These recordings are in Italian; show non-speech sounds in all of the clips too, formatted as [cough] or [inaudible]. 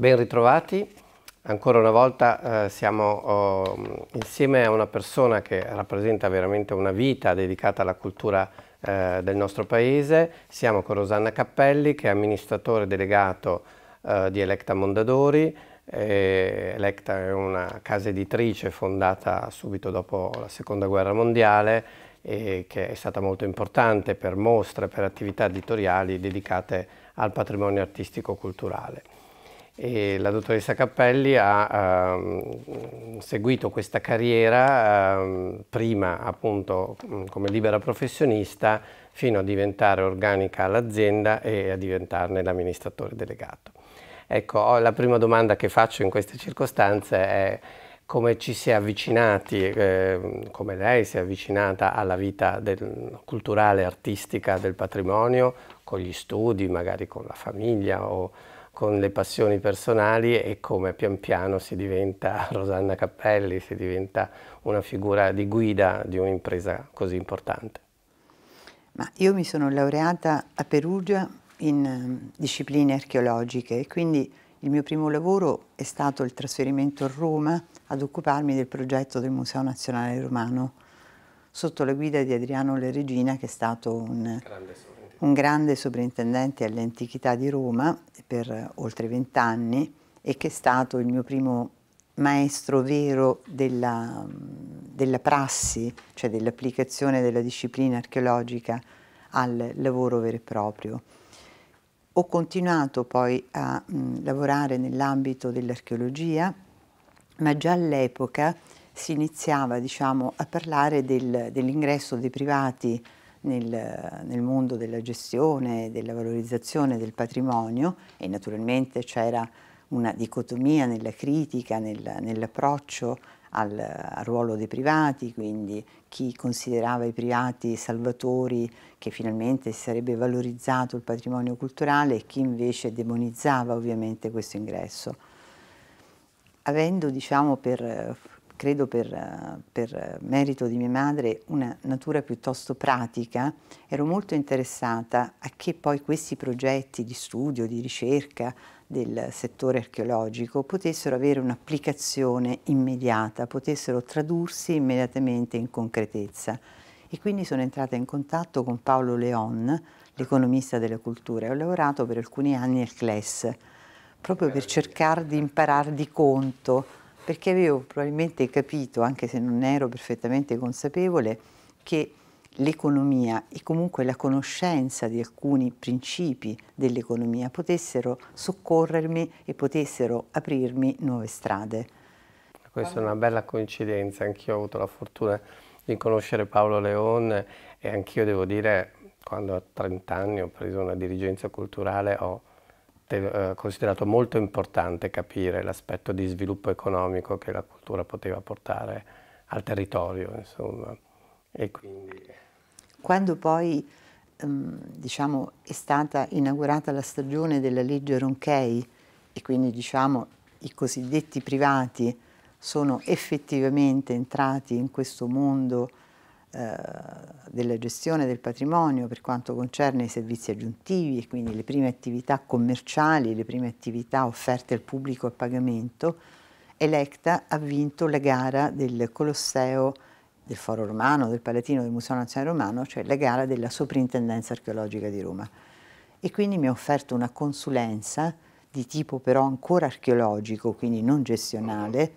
Ben ritrovati, ancora una volta eh, siamo oh, insieme a una persona che rappresenta veramente una vita dedicata alla cultura eh, del nostro paese, siamo con Rosanna Cappelli che è amministratore delegato eh, di Electa Mondadori, Electa è una casa editrice fondata subito dopo la seconda guerra mondiale e che è stata molto importante per mostre, per attività editoriali dedicate al patrimonio artistico-culturale. E la dottoressa Cappelli ha ehm, seguito questa carriera ehm, prima appunto mm, come libera professionista fino a diventare organica all'azienda e a diventarne l'amministratore delegato. Ecco, la prima domanda che faccio in queste circostanze è come ci si è avvicinati, eh, come lei si è avvicinata alla vita del, culturale, artistica del patrimonio, con gli studi, magari con la famiglia o con le passioni personali e come pian piano si diventa [laughs] Rosanna Cappelli, si diventa una figura di guida di un'impresa così importante. Ma io mi sono laureata a Perugia in ehm, discipline archeologiche e quindi il mio primo lavoro è stato il trasferimento a Roma ad occuparmi del progetto del Museo Nazionale Romano sotto la guida di Adriano Le Regina che è stato un grande, un grande sovrintendente alle antichità di Roma per oltre vent'anni e che è stato il mio primo maestro vero della, della prassi, cioè dell'applicazione della disciplina archeologica al lavoro vero e proprio. Ho continuato poi a mh, mm, lavorare nell'ambito dell'archeologia, ma già all'epoca si iniziava diciamo, a parlare del, dell'ingresso dei privati nel, nel mondo della gestione, e della valorizzazione del patrimonio e naturalmente c'era una dicotomia nella critica, nel, nell'approccio al, al, ruolo dei privati, quindi chi considerava i privati salvatori che finalmente si sarebbe valorizzato il patrimonio culturale e chi invece demonizzava ovviamente questo ingresso. Avendo diciamo, per credo per, per, merito di mia madre, una natura piuttosto pratica, ero molto interessata a che poi questi progetti di studio, di ricerca del settore archeologico potessero avere un'applicazione immediata, potessero tradursi immediatamente in concretezza. E quindi sono entrata in contatto con Paolo Leon, l'economista della cultura, e ho lavorato per alcuni anni al CLES, proprio per cercare di imparare di conto perché avevo probabilmente capito, anche se non ero perfettamente consapevole, che l'economia e comunque la conoscenza di alcuni principi dell'economia potessero soccorrermi e potessero aprirmi nuove strade. Questa è una bella coincidenza, anch'io ho avuto la fortuna di conoscere Paolo Leone e anch'io devo dire, quando a 30 anni ho preso una dirigenza culturale ho eh, considerato molto importante capire l'aspetto di sviluppo economico che la cultura poteva portare al territorio. Insomma. E quindi... Quando poi ehm, diciamo, è stata inaugurata la stagione della legge Ronchei e quindi diciamo, i cosiddetti privati sono effettivamente entrati in questo mondo eh, della gestione del patrimonio per quanto concerne i servizi aggiuntivi e quindi le prime attività commerciali, le prime attività offerte al pubblico a pagamento, Electa ha vinto la gara del Colosseo del Foro Romano, del Palatino del Museo Nazionale Romano, cioè la gara della Soprintendenza Archeologica di Roma. E quindi mi ha offerto una consulenza di tipo però ancora archeologico, quindi non gestionale,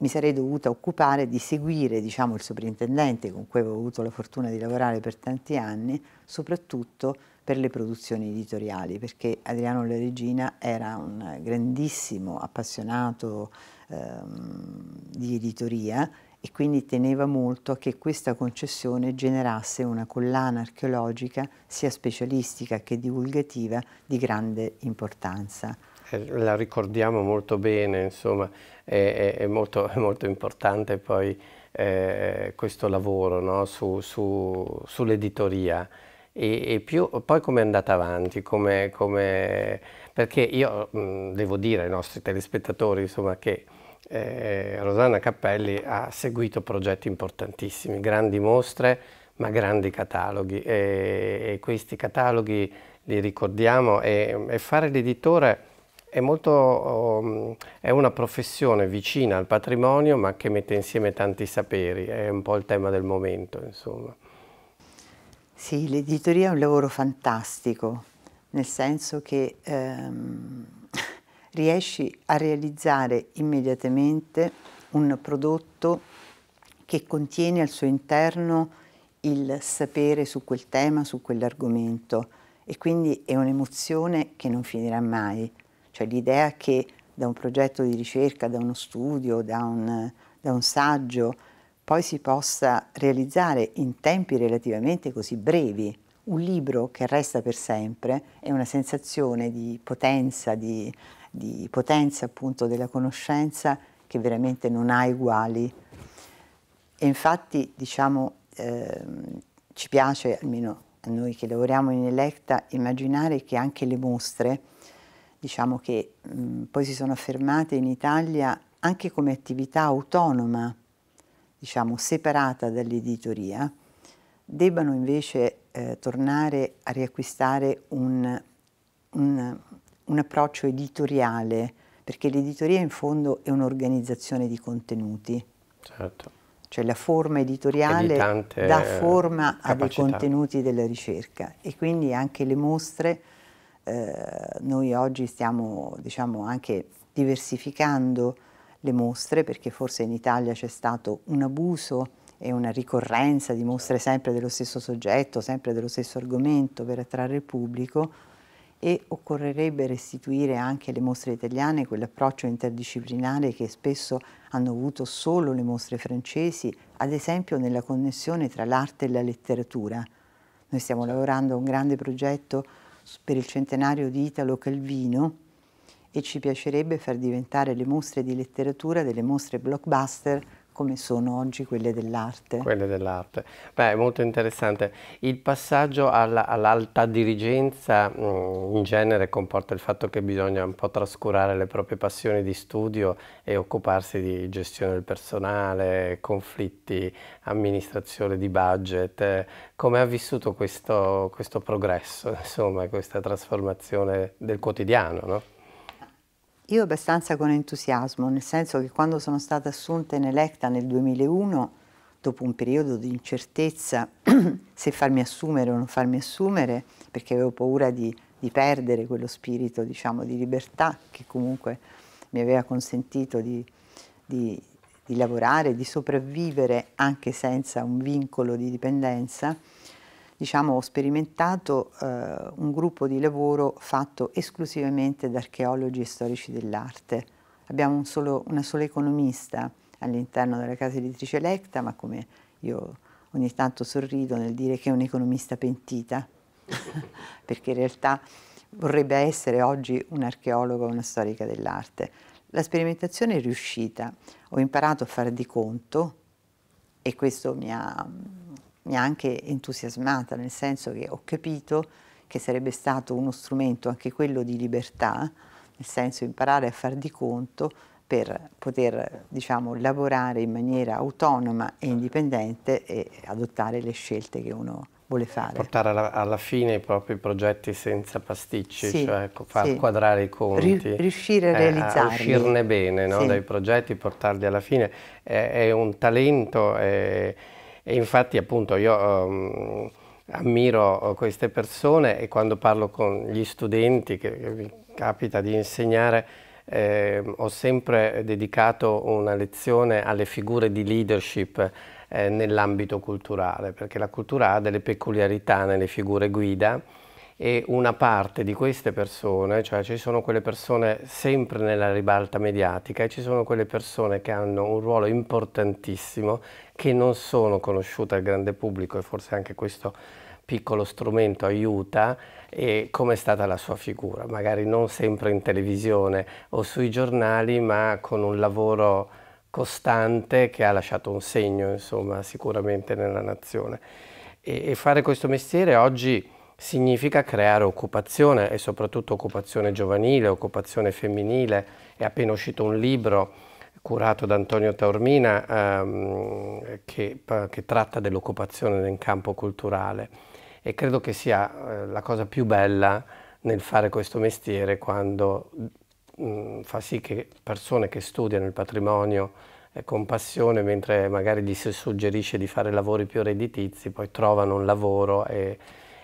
mi sarei dovuta occupare di seguire diciamo, il soprintendente con cui avevo avuto la fortuna di lavorare per tanti anni, soprattutto per le produzioni editoriali, perché Adriano La Regina era un grandissimo appassionato ehm, di editoria e quindi teneva molto a che questa concessione generasse una collana archeologica sia specialistica che divulgativa di grande importanza. Eh, la ricordiamo molto bene, insomma, è, è, molto, [laughs] è molto, importante poi eh, questo lavoro no? su, su, sull'editoria e, e più, poi come è andata avanti, come, come... perché io mh, devo dire ai nostri telespettatori insomma, che eh, Rosanna Cappelli ha seguito progetti importantissimi, grandi mostre ma grandi cataloghi e, e questi cataloghi li ricordiamo e, e fare l'editore è, molto, um, è, una professione vicina al patrimonio ma che mette insieme tanti saperi, è un po' il tema del momento insomma. Sì, l'editoria è un lavoro fantastico, nel senso che ehm, [laughs] riesci a realizzare immediatamente un prodotto che contiene al suo interno il sapere su quel tema, su quell'argomento e quindi è un'emozione che non finirà mai. Cioè l'idea che da un progetto di ricerca, da uno studio, da un, da un saggio, poi si possa realizzare in tempi relativamente così brevi un libro che resta per sempre è una sensazione di potenza, di, di potenza appunto della conoscenza che veramente non ha uguali. E infatti, diciamo, ehm, ci piace, almeno a noi che lavoriamo in Electa, immaginare che anche le mostre diciamo che mh, poi si sono affermate in Italia anche come attività autonoma, diciamo separata dall'editoria, debbano invece eh, tornare a riacquistare un, un, un approccio editoriale, perché l'editoria in fondo è un'organizzazione di contenuti. Certo. Cioè la forma editoriale dà forma capacità. a dei contenuti della ricerca e quindi anche le mostre eh, noi oggi stiamo diciamo, anche diversificando le mostre perché forse in Italia c'è stato un abuso e una ricorrenza di mostre sempre dello stesso soggetto, sempre dello stesso argomento per attrarre il pubblico e occorrerebbe restituire anche alle mostre italiane quell'approccio interdisciplinare che spesso hanno avuto solo le mostre francesi, ad esempio nella connessione tra l'arte e la letteratura. Noi stiamo lavorando a un grande progetto per il centenario di Italo Calvino e ci piacerebbe far diventare le mostre di letteratura delle mostre blockbuster come sono oggi quelle dell'arte. Quelle dell'arte. Beh, è molto interessante. Il passaggio all'alta all dirigenza mh, mm, in genere comporta il fatto che bisogna un po' trascurare le proprie passioni di studio e occuparsi di gestione del personale, conflitti, amministrazione di budget. Come ha vissuto questo, questo progresso, insomma, questa trasformazione del quotidiano? No? Io abbastanza con entusiasmo, nel senso che quando sono stata assunta in Electa nel 2001, dopo un periodo di incertezza [clears throat] se farmi assumere o non farmi assumere, perché avevo paura di, di perdere quello spirito diciamo, di libertà che comunque mi aveva consentito di, di, di lavorare, di sopravvivere anche senza un vincolo di dipendenza, diciamo, ho sperimentato eh, un gruppo di lavoro fatto esclusivamente da archeologi e storici dell'arte. Abbiamo un solo, una sola economista all'interno della casa editrice Lecta, ma come io ogni tanto sorrido nel dire che è un'economista pentita, [laughs] perché in realtà vorrebbe essere oggi un'archeologa o una storica dell'arte. La sperimentazione è riuscita, ho imparato a fare di conto e questo mi ha neanche entusiasmata, nel senso che ho capito che sarebbe stato uno strumento anche quello di libertà, nel senso imparare a far di conto per poter diciamo, lavorare in maniera autonoma e certo. indipendente e adottare le scelte che uno vuole fare. Portare alla, alla fine i propri progetti senza pasticci, sì, cioè far sì. quadrare i conti. riuscire a realizzarli. Eh, a uscirne bene no, sì. dai progetti, portarli alla fine. È, è un talento, è, e infatti appunto io um, ammiro eh, queste persone e quando parlo con gli studenti che, che mi capita di insegnare eh, ho sempre dedicato una lezione alle figure di leadership eh, nell'ambito culturale perché la cultura ha delle peculiarità nelle figure guida e una parte di queste persone, cioè ci sono quelle persone sempre nella ribalta mediatica e ci sono quelle persone che hanno un ruolo importantissimo che non sono conosciute al grande pubblico e forse anche questo piccolo strumento aiuta e è stata la sua figura, magari non sempre in televisione o sui giornali ma con un lavoro costante che ha lasciato un segno insomma sicuramente nella nazione e, e fare questo mestiere oggi significa creare occupazione e soprattutto occupazione giovanile, occupazione femminile. È appena uscito un libro curato da Antonio Taormina ehm, che, che, tratta dell'occupazione nel campo culturale e credo che sia eh, la cosa più bella nel fare questo mestiere quando mh, mm, fa sì che persone che studiano il patrimonio eh, con passione mentre magari gli si suggerisce di fare lavori più redditizi poi trovano un lavoro e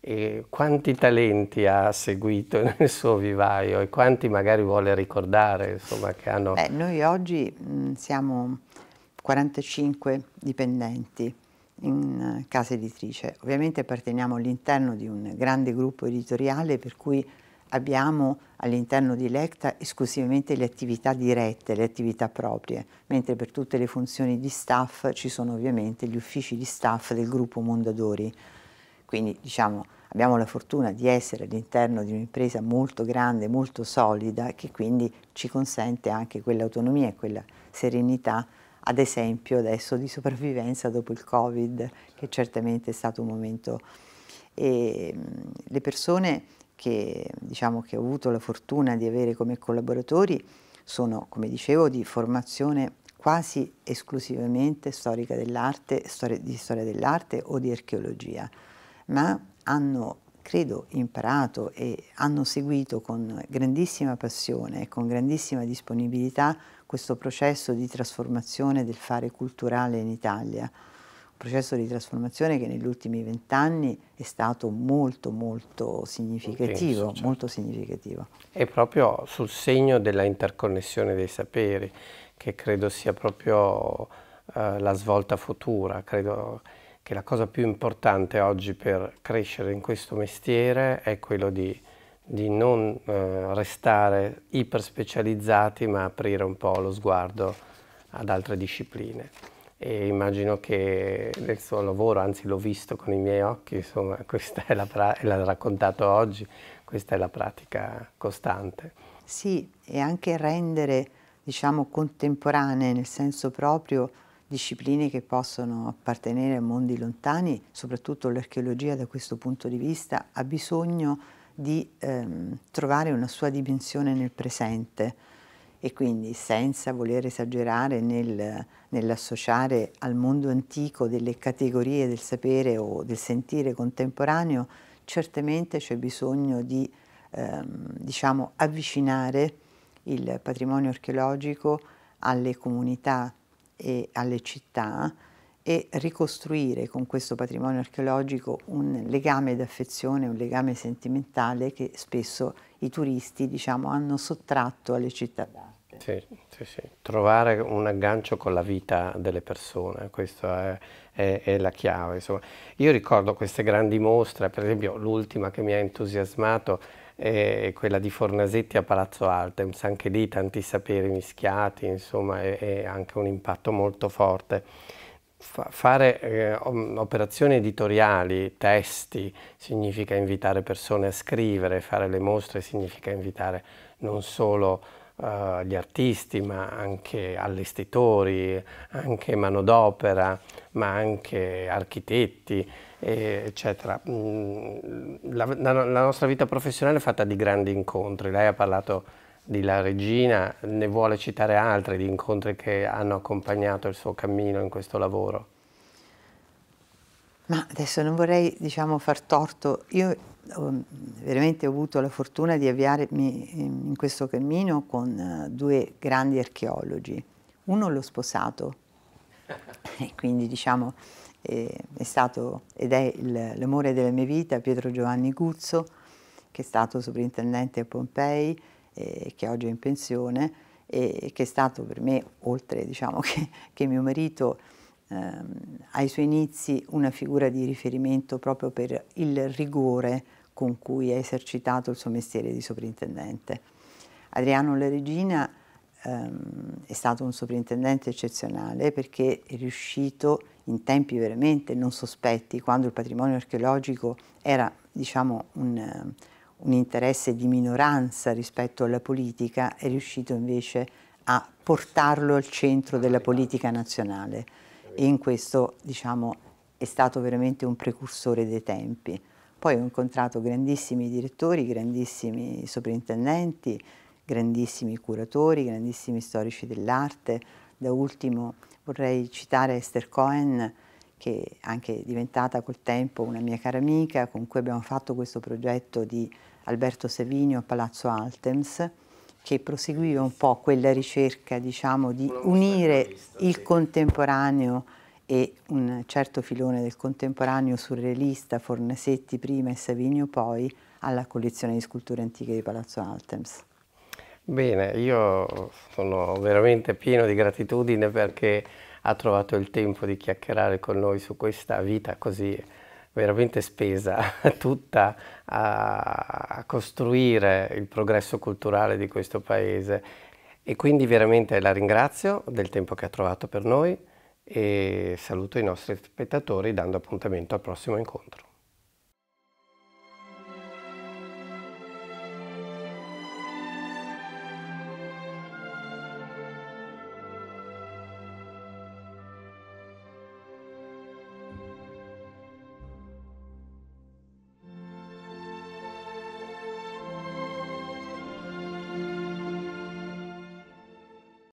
e quanti talenti ha seguito [laughs] nel suo vivaio e quanti magari vuole ricordare? Insomma, hanno... Beh, noi oggi mh, mm, siamo 45 dipendenti in eh, casa editrice. Ovviamente apparteniamo all'interno di un grande gruppo editoriale per cui abbiamo all'interno di Lecta esclusivamente le attività dirette, le attività proprie, mentre per tutte le funzioni di staff ci sono ovviamente gli uffici di staff del gruppo Mondadori. Quindi diciamo, abbiamo la fortuna di essere all'interno di un'impresa molto grande, molto solida, che quindi ci consente anche quell'autonomia e quella serenità, ad esempio adesso di sopravvivenza dopo il Covid, che certamente è stato un momento... E, ehm, le persone che, diciamo, che ho avuto la fortuna di avere come collaboratori sono, come dicevo, di formazione quasi esclusivamente storica dell'arte, di storia dell'arte o di archeologia ma hanno, credo, imparato e hanno seguito con grandissima passione e con grandissima disponibilità questo processo di trasformazione del fare culturale in Italia un processo di trasformazione che negli ultimi vent'anni è stato molto molto significativo, Intenso, certo. molto certo. significativo. E proprio sul segno della interconnessione dei saperi, che credo sia proprio eh, la svolta futura, credo che la cosa più importante oggi per crescere in questo mestiere è quello di, di non eh, restare specializzati ma aprire un po' lo sguardo ad altre discipline. E immagino che nel suo lavoro, anzi l'ho visto con i miei occhi, insomma, [laughs] questa è la e l'ha raccontato oggi, questa è la pratica costante. Sì, e anche rendere, diciamo, contemporanee nel senso proprio discipline che possono appartenere a mondi lontani, soprattutto l'archeologia da questo punto di vista ha bisogno di ehm, trovare una sua dimensione nel presente e quindi senza voler esagerare nel, nell'associare al mondo antico delle categorie del sapere o del sentire contemporaneo, certamente c'è bisogno di ehm, diciamo, avvicinare il patrimonio archeologico alle comunità e alle città e ricostruire con questo patrimonio archeologico un legame d'affezione, un legame sentimentale che spesso i turisti diciamo, hanno sottratto alle città d'arte. Sì, sì, sì. Trovare un aggancio con la vita delle persone, questa è, è, è la chiave. Insomma. Io ricordo queste grandi mostre, per esempio l'ultima che mi ha entusiasmato è quella di Fornasetti a Palazzo Altems, anche lì tanti saperi mischiati, insomma è, è anche un impatto molto forte. Fa fare eh, operazioni editoriali, testi, significa invitare persone a scrivere, fare le mostre significa invitare non solo eh, gli artisti, ma anche allestitori, anche manodopera, ma anche architetti, eccetera. Mm, la, la, la, nostra vita professionale è fatta di grandi incontri, lei ha parlato di La Regina, ne vuole citare altri di incontri che hanno accompagnato il suo cammino in questo lavoro? Ma adesso non vorrei diciamo, far torto, io ho, um, veramente ho avuto la fortuna di avviarmi in questo cammino con eh, due grandi archeologi, uno l'ho sposato, [laughs] e quindi diciamo e, è stato ed è l'amore della mia vita Pietro Giovanni Guzzo, che è stato soprintendente a Pompei, e che oggi è in pensione, e che è stato per me, oltre diciamo, [laughs] che, che mio marito, ehm, ai suoi inizi una figura di riferimento proprio per il rigore con cui ha esercitato il suo mestiere di soprintendente. Adriano La Regina ehm, è stato un soprintendente eccezionale perché è riuscito in tempi veramente non sospetti, quando il patrimonio archeologico era diciamo, un, eh, un interesse di minoranza rispetto alla politica, è riuscito invece a portarlo al centro della politica nazionale e in questo diciamo, è stato veramente un precursore dei tempi. Poi ho incontrato grandissimi direttori, grandissimi soprintendenti, grandissimi curatori, grandissimi storici dell'arte, da ultimo vorrei citare Esther Cohen, che è anche diventata col tempo una mia cara amica, con cui abbiamo fatto questo progetto di Alberto Savinio a Palazzo Altems, che proseguiva un po' quella ricerca diciamo, di unire il contemporaneo e un certo filone del contemporaneo surrealista, Fornasetti prima e Savinio poi, alla collezione di sculture antiche di Palazzo Altems. Bene, io sono veramente pieno di gratitudine perché ha trovato il tempo di chiacchierare con noi su questa vita così veramente spesa, [laughs] tutta a, costruire il progresso culturale di questo paese. E quindi veramente la ringrazio del tempo che ha trovato per noi e saluto i nostri spettatori dando appuntamento al prossimo incontro.